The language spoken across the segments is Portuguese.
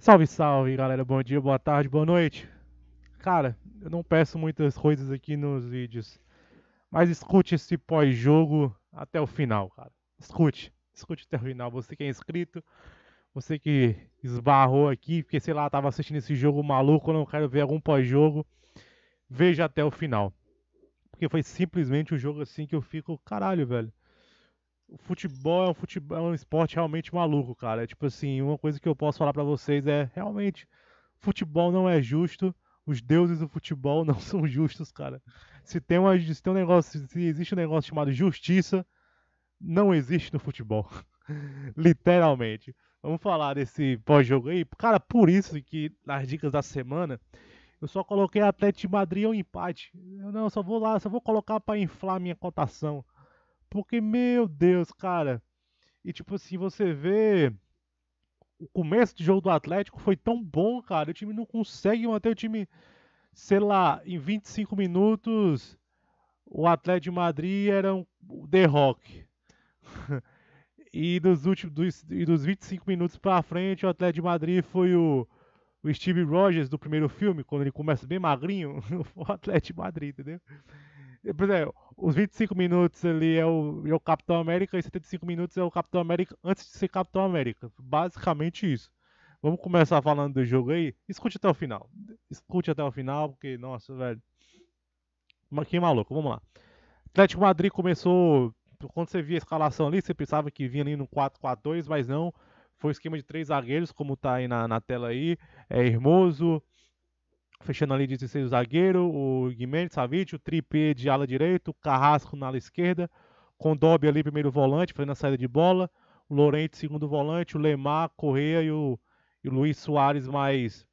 Salve, salve, galera. Bom dia, boa tarde, boa noite. Cara, eu não peço muitas coisas aqui nos vídeos, mas escute esse pós-jogo até o final, cara. Escute, escute até o final. Você que é inscrito, você que esbarrou aqui, porque sei lá, tava assistindo esse jogo maluco, eu não quero ver algum pós-jogo, veja até o final. Porque foi simplesmente o um jogo assim que eu fico, caralho, velho o futebol é um futebol, é um esporte realmente maluco, cara. É tipo assim, uma coisa que eu posso falar para vocês é realmente futebol não é justo. Os deuses do futebol não são justos, cara. Se tem, uma, se tem um negócio, se existe um negócio chamado justiça, não existe no futebol. Literalmente. Vamos falar desse pós-jogo aí. Cara, por isso que nas dicas da semana eu só coloquei Atlético de Madrid ou empate. Eu não, só vou lá, só vou colocar para inflar minha cotação. Porque, meu Deus, cara. E tipo assim, você vê. O começo de jogo do Atlético foi tão bom, cara. O time não consegue manter o time, sei lá, em 25 minutos. O Atlético de Madrid era um The Rock. e dos últimos dos, e dos 25 minutos para frente, o Atlético de Madrid foi o, o Steve Rogers do primeiro filme, quando ele começa bem magrinho, o Atlético de Madrid, entendeu? Por exemplo, os 25 minutos ali é o, é o Capitão América e 75 minutos é o Capitão América antes de ser Capitão América. Basicamente isso. Vamos começar falando do jogo aí? Escute até o final. Escute até o final, porque, nossa, velho. Que maluco, vamos lá. Atlético Madrid começou. Quando você via a escalação ali, você pensava que vinha ali no 4-4-2, mas não. Foi esquema de três zagueiros, como tá aí na, na tela aí. É Hermoso, Fechando ali 16 assim, o zagueiro, o Guimene, Savic, o Tripé de ala direito, o Carrasco na ala esquerda, Condob ali primeiro volante, fazendo a saída de bola, o Lorente segundo volante, o Lemar, Correia e o, e o Luiz Soares mais,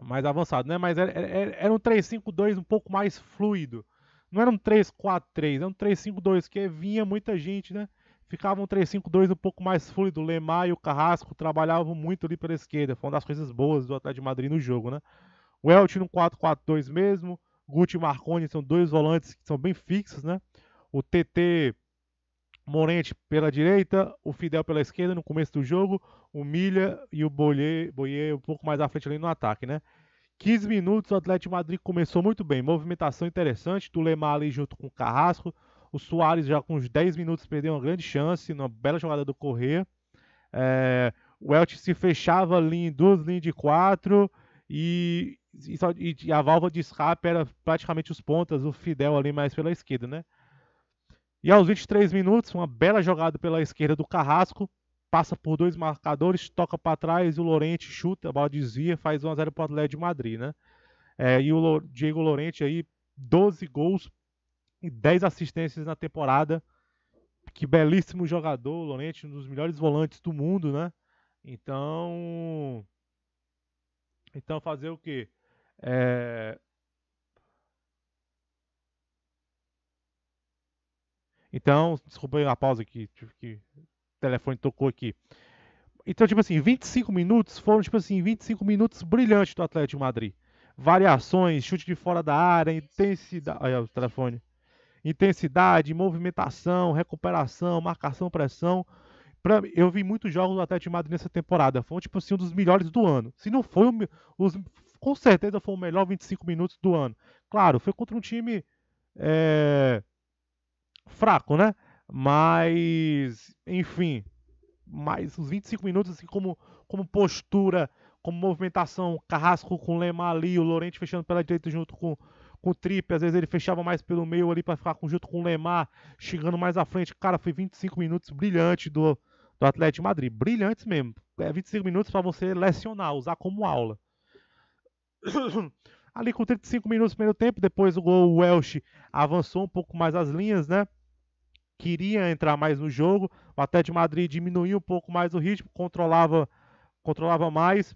mais avançado, né? Mas era, era, era um 3-5-2 um pouco mais fluido. Não era um 3-4-3, era é um 3-5-2, que vinha muita gente, né? Ficava um 3-5-2 um pouco mais fluido. O Lemar e o Carrasco trabalhavam muito ali pela esquerda. Foi uma das coisas boas do Atlético de Madrid no jogo, né? O Elton no 4-4-2 mesmo. Guti e Marconi são dois volantes que são bem fixos, né? O TT Morente pela direita, o Fidel pela esquerda no começo do jogo, o Milha e o Boyer, Boyer um pouco mais à frente ali no ataque, né? 15 minutos, o Atlético Madrid começou muito bem, movimentação interessante, do ali junto com o Carrasco, o Soares já com uns 10 minutos perdeu uma grande chance, numa bela jogada do Correa, é, o Elche se fechava ali em duas linhas de quatro e, e, só, e, a válvula de escape era praticamente os pontas, o Fidel ali mais pela esquerda, né? E aos 23 minutos, uma bela jogada pela esquerda do Carrasco, passa por dois marcadores, toca para trás, e o Lorente chuta, a bola desvia, faz 1 a 0 para o Atlético de Madrid, né? É, e o Diego Lorente aí, 12 gols e 10 assistências na temporada. Que belíssimo jogador, Lorente, um dos melhores volantes do mundo, né? Então, então fazer o quê? É... Então, desculpa a pausa aqui, tive que. O telefone tocou aqui. Então, tipo assim, 25 minutos foram, tipo assim, 25 minutos brilhantes do Atlético Madrid. Variações, chute de fora da área, intensidade. Aí, o telefone. Intensidade, movimentação, recuperação, marcação, pressão. Pra... Eu vi muitos jogos do Atlético Madrid nessa temporada. Foi, tipo assim, um dos melhores do ano. Se não foi os, com certeza foi o melhor 25 minutos do ano. Claro, foi contra um time é, fraco, né? Mas, enfim, mas os 25 minutos, assim, como, como postura, como movimentação, Carrasco com Lema ali, o Lorente fechando pela direita junto com, com o Trip, às vezes ele fechava mais pelo meio ali para ficar junto com o Lemar, chegando mais à frente. Cara, foi 25 minutos brilhante do, do Atlético de Madrid, brilhantes mesmo. É 25 minutos para você lecionar, usar como aula. Ali com 35 minutos no primeiro tempo, depois o gol o Welsh avançou um pouco mais as linhas, né? Queria entrar mais no jogo. O Atlético de Madrid diminuiu um pouco mais o ritmo, controlava, controlava mais,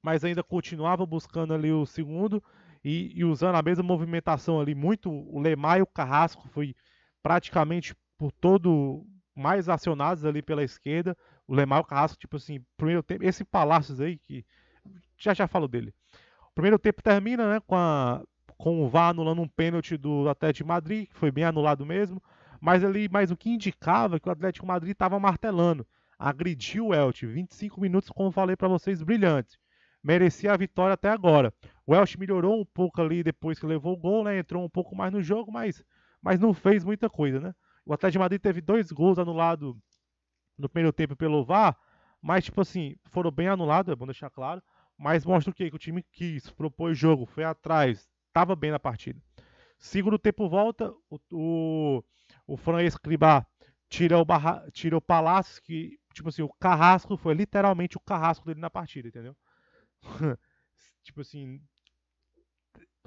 mas ainda continuava buscando ali o segundo e, e usando a mesma movimentação ali muito o Lemar e o Carrasco foi praticamente por todo mais acionados ali pela esquerda. O Lemar e o Carrasco, tipo assim, primeiro tempo. Esse Palácios aí, que já já falo dele. O primeiro tempo termina né, com, a, com o VAR anulando um pênalti do Atlético Madrid, que foi bem anulado mesmo, mas ali mais o que indicava que o Atlético Madrid estava martelando. Agrediu o Elche, 25 minutos, como falei para vocês, brilhante. Merecia a vitória até agora. O Elche melhorou um pouco ali depois que levou o gol, né, entrou um pouco mais no jogo, mas, mas não fez muita coisa. Né? O Atlético Madrid teve dois gols anulados no primeiro tempo pelo VAR, mas, tipo assim, foram bem anulados, é bom deixar claro. Mas mostra o quê? Que o time quis, propôs jogo, foi atrás, estava bem na partida. Segundo tempo volta, o, o, o Fran Escribá tira o, barra, tira o Palácio, que, tipo assim, o carrasco foi literalmente o carrasco dele na partida, entendeu? tipo assim,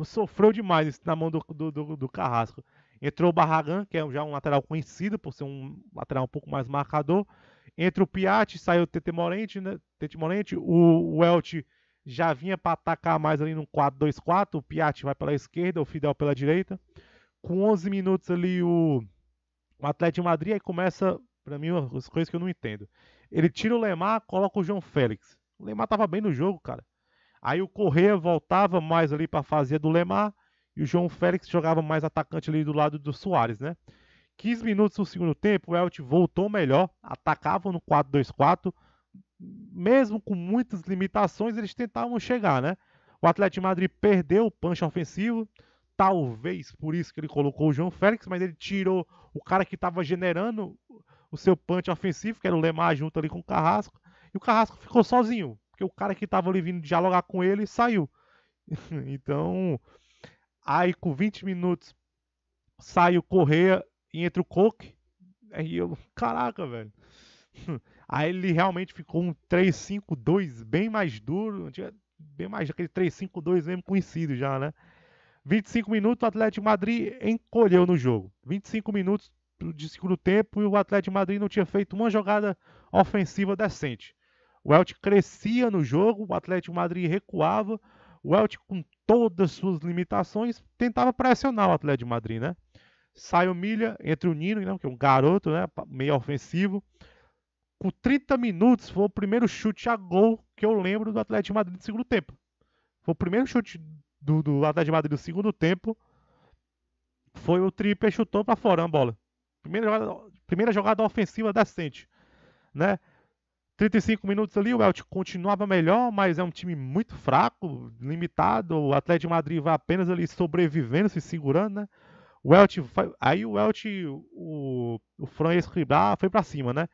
sofreu demais na mão do, do, do, do Carrasco. Entrou o Barragan, que é já um lateral conhecido por ser um lateral um pouco mais marcador. entrou o Piatti, saiu o Tete Morente, né? Tete Morente o, o Elche já vinha para atacar mais ali no 4-2-4. O Piatti vai pela esquerda, o Fidel pela direita. Com 11 minutos ali, o, o Atlético de Madrid aí começa, para mim, as coisas que eu não entendo. Ele tira o Lemar, coloca o João Félix. O Lemar tava bem no jogo, cara. Aí o Correa voltava mais ali para fazer do Lemar e o João Félix jogava mais atacante ali do lado do Soares, né? 15 minutos do segundo tempo, o Elche voltou melhor, atacava no 4-2-4 mesmo com muitas limitações, eles tentavam chegar, né? O Atlético de Madrid perdeu o punch ofensivo, talvez por isso que ele colocou o João Félix, mas ele tirou o cara que estava generando o seu punch ofensivo, que era o Lemar junto ali com o Carrasco, e o Carrasco ficou sozinho, porque o cara que estava ali vindo dialogar com ele saiu. então, aí com 20 minutos sai o Correia e entra o Coque, aí eu, caraca, velho. Aí ele realmente ficou um 3-5-2 bem mais duro, bem mais aquele 3-5-2 mesmo conhecido já, né? 25 minutos, o Atlético Madrid encolheu no jogo. 25 minutos de segundo tempo e o Atlético Madrid não tinha feito uma jogada ofensiva decente. O Elche crescia no jogo, o Atlético Madrid recuava, o Elche com todas suas limitações tentava pressionar o Atlético Madrid, né? Sai o Milha, entra o Nino, né, que é um garoto, né, meio ofensivo com 30 minutos, foi o primeiro chute a gol que eu lembro do Atlético de Madrid no segundo tempo. Foi o primeiro chute do, do Atlético de Madrid no segundo tempo. Foi o Tripper chutou para fora a bola. Primeira jogada, primeira jogada ofensiva decente, né? 35 minutos ali, o Elche continuava melhor, mas é um time muito fraco, limitado. O Atlético de Madrid vai apenas ali sobrevivendo, se segurando, né? O Elche, aí o Elche, o, o Fran Escribá foi para cima, né?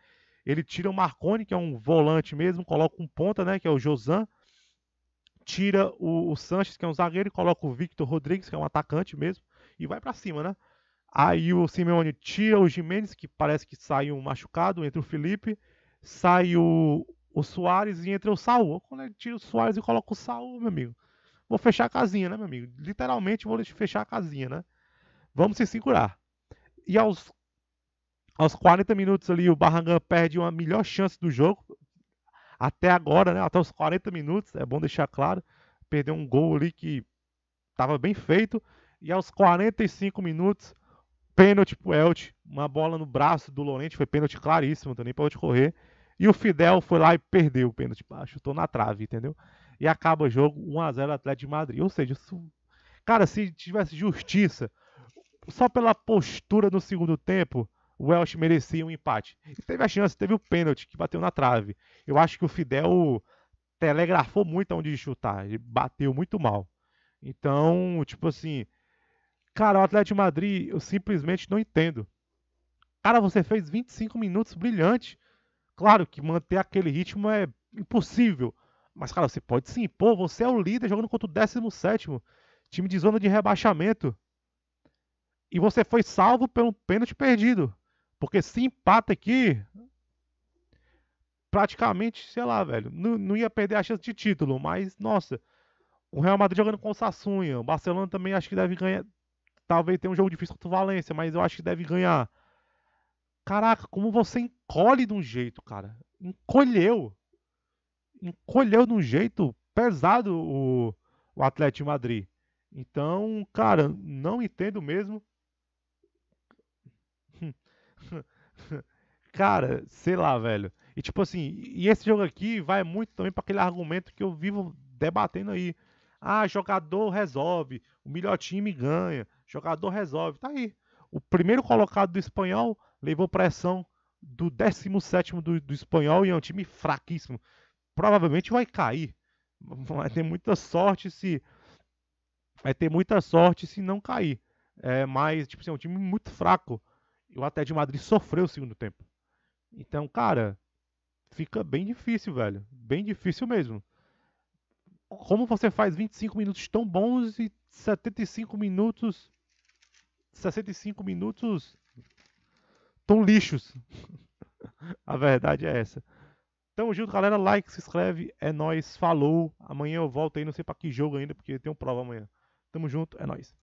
Ele tira o Marconi que é um volante mesmo, coloca um ponta, né, que é o Josan. Tira o, o Sanches, que é um zagueiro, e coloca o Victor Rodrigues, que é um atacante mesmo, e vai para cima, né? Aí o Simeone tira o Jimenez, que parece que saiu machucado, entra o Felipe, sai o, o Soares e entra o Saul. Quando ele tira o Soares e coloca o Saul, meu amigo. Vou fechar a casinha, né, meu amigo? Literalmente vou fechar a casinha, né? Vamos se segurar. E aos aos 40 minutos ali, o Barranca perde uma melhor chance do jogo. Até agora, né? Até os 40 minutos, é bom deixar claro. Perdeu um gol ali que estava bem feito. E aos 45 minutos, pênalti pro Elche. Uma bola no braço do Lorente. Foi pênalti claríssimo, não tem nem para onde correr. E o Fidel foi lá e perdeu o pênalti. Chutou na trave, entendeu? E acaba o jogo 1x0 Atlético de Madrid. Ou seja, cara, se tivesse justiça, só pela postura no segundo tempo, o Welsh merecia um empate. E teve a chance, teve o pênalti que bateu na trave. Eu acho que o Fidel telegrafou muito onde chutar, ele bateu muito mal. Então, tipo assim, cara, o Atlético Madrid, eu simplesmente não entendo. Cara, você fez 25 minutos brilhante. Claro que manter aquele ritmo é impossível. Mas, cara, você pode sim. Pô, você é o líder jogando contra o 17. Time de zona de rebaixamento. E você foi salvo pelo pênalti perdido. Porque se empata aqui, praticamente, sei lá, velho, não, não, ia perder a chance de título, mas, nossa, o Real Madrid jogando com o Sassunha, o Barcelona também acho que deve ganhar, talvez tenha um jogo difícil contra o Valência, mas eu acho que deve ganhar. Caraca, como você encolhe de um jeito, cara, encolheu, encolheu de um jeito pesado o, o Atlético Madrid. Então, cara, não entendo mesmo. cara, sei lá, velho. E tipo assim, e esse jogo aqui vai muito também para aquele argumento que eu vivo debatendo aí. Ah, jogador resolve, o melhor time ganha, jogador resolve. Tá aí. O primeiro colocado do espanhol levou pressão do 17 do, do espanhol e é um time fraquíssimo. Provavelmente vai cair. Vai ter muita sorte se. Vai ter muita sorte se não cair. É, mas, tipo assim, é um time muito fraco. E o Até de Madrid sofreu o segundo tempo. Então, cara, fica bem difícil, velho. Bem difícil mesmo. Como você faz 25 minutos tão bons e 75 minutos. 65 minutos tão lixos? A verdade é essa. Tamo junto, galera. Like, se inscreve. É nós. Falou. Amanhã eu volto aí. Não sei pra que jogo ainda, porque tem um prova amanhã. Tamo junto. É nós.